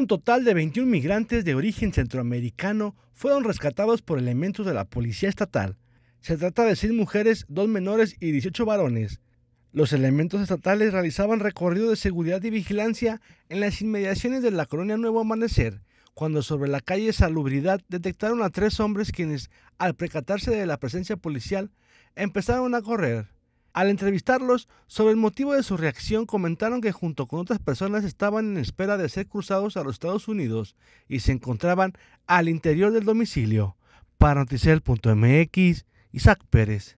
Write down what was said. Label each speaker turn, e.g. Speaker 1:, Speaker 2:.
Speaker 1: un total de 21 migrantes de origen centroamericano fueron rescatados por elementos de la policía estatal. Se trata de 6 mujeres, 2 menores y 18 varones. Los elementos estatales realizaban recorrido de seguridad y vigilancia en las inmediaciones de la colonia Nuevo Amanecer, cuando sobre la calle Salubridad detectaron a tres hombres quienes, al precatarse de la presencia policial, empezaron a correr. Al entrevistarlos sobre el motivo de su reacción, comentaron que junto con otras personas estaban en espera de ser cruzados a los Estados Unidos y se encontraban al interior del domicilio. Para Noticel.mx, Isaac Pérez.